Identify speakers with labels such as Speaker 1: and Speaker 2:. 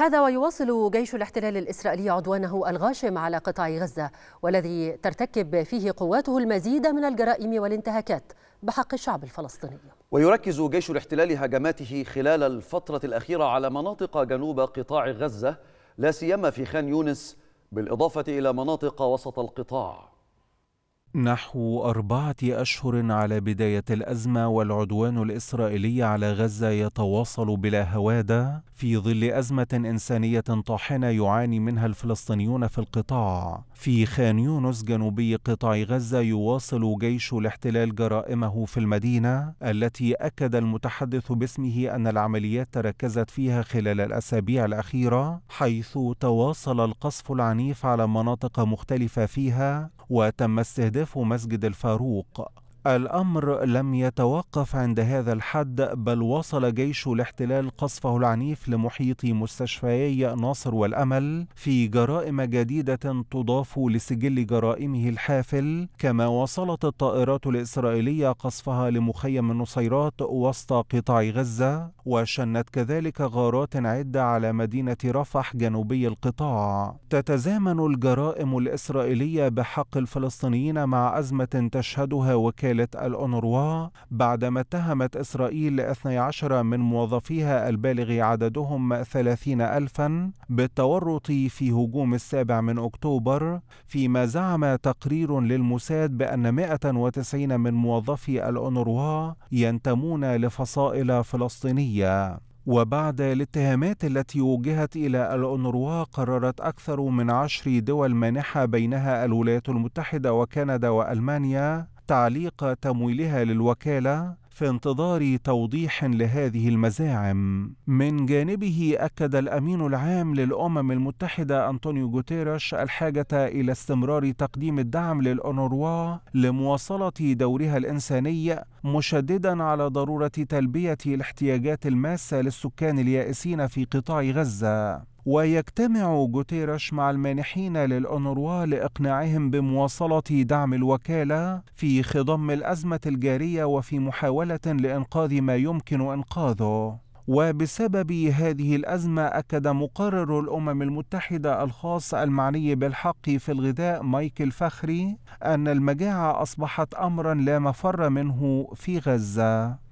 Speaker 1: هذا ويواصل جيش الاحتلال الإسرائيلي عدوانه الغاشم على قطاع غزة والذي ترتكب فيه قواته المزيد من الجرائم والانتهاكات بحق الشعب الفلسطيني ويركز جيش الاحتلال هجماته خلال الفترة الأخيرة على مناطق جنوب قطاع غزة لا سيما في خان يونس بالإضافة إلى مناطق وسط القطاع نحو أربعة أشهر على بداية الأزمة والعدوان الإسرائيلي على غزة يتواصل بلا هوادة في ظل أزمة إنسانية طاحنة يعاني منها الفلسطينيون في القطاع. في خان يونس جنوبي قطاع غزة يواصل جيش الاحتلال جرائمه في المدينة التي أكد المتحدث باسمه أن العمليات تركزت فيها خلال الأسابيع الأخيرة حيث تواصل القصف العنيف على مناطق مختلفة فيها وتم استهداف مسجد الفاروق الأمر لم يتوقف عند هذا الحد بل وصل جيش الاحتلال قصفه العنيف لمحيط مستشفيي ناصر والأمل في جرائم جديدة تضاف لسجل جرائمه الحافل كما وصلت الطائرات الإسرائيلية قصفها لمخيم النصيرات وسط قطاع غزة وشنت كذلك غارات عدة على مدينة رفح جنوبي القطاع تتزامن الجرائم الإسرائيلية بحق الفلسطينيين مع أزمة تشهدها وكالة عاطلة الأونروا بعدما اتهمت إسرائيل 12 من موظفيها البالغ عددهم 30 ألفا بالتورط في هجوم السابع من أكتوبر فيما زعم تقرير للموساد بأن 190 من موظفي الأونروا ينتمون لفصائل فلسطينية وبعد الاتهامات التي وجهت إلى الأونروا قررت أكثر من عشر دول مانحة بينها الولايات المتحدة وكندا وألمانيا تعليق تمويلها للوكالة في انتظار توضيح لهذه المزاعم. من جانبه أكد الأمين العام للأمم المتحدة أنطونيو جوتيرش الحاجة إلى استمرار تقديم الدعم للأونروا لمواصلة دورها الإنساني مشددا على ضرورة تلبية الاحتياجات الماسة للسكان اليائسين في قطاع غزة. ويجتمع جوتيرش مع المانحين للأونروا لإقناعهم بمواصلة دعم الوكالة في خضم الأزمة الجارية وفي محاولة لإنقاذ ما يمكن إنقاذه وبسبب هذه الأزمة أكد مقرر الأمم المتحدة الخاص المعني بالحق في الغذاء مايكل فخري أن المجاعة أصبحت أمرا لا مفر منه في غزة